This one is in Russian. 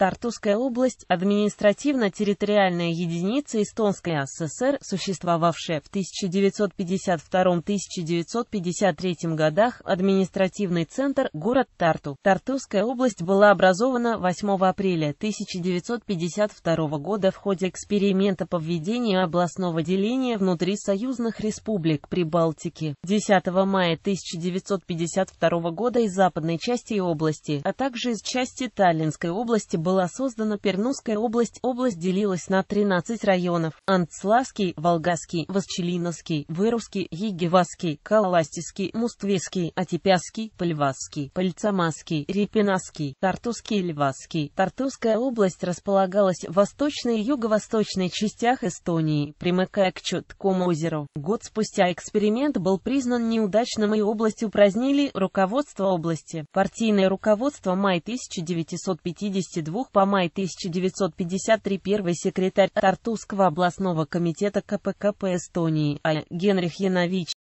Тартуская область – административно-территориальная единица Эстонской ССР, существовавшая в 1952-1953 годах, административный центр – город Тарту. Тартуская область была образована 8 апреля 1952 года в ходе эксперимента по введению областного деления внутри союзных республик Прибалтики. 10 мая 1952 года из западной части области, а также из части Таллинской области был была создана Пернуская область. Область делилась на 13 районов – Антславский, Волгаский, Восчелиновский, Вырусский, Егевасский, Каластиский, Муствейский, Атипяский, Польвасский, Пальцамасский, Репинаский, Тартусский, Львасский. Тартусская область располагалась в восточной и юго-восточной частях Эстонии, примыкая к Чуткому озеру. Год спустя эксперимент был признан неудачным и область упразднили руководство области. Партийное руководство мая 1952 по май 1953 первый секретарь Тартусского областного комитета КПКП Эстонии А. Генрих Янович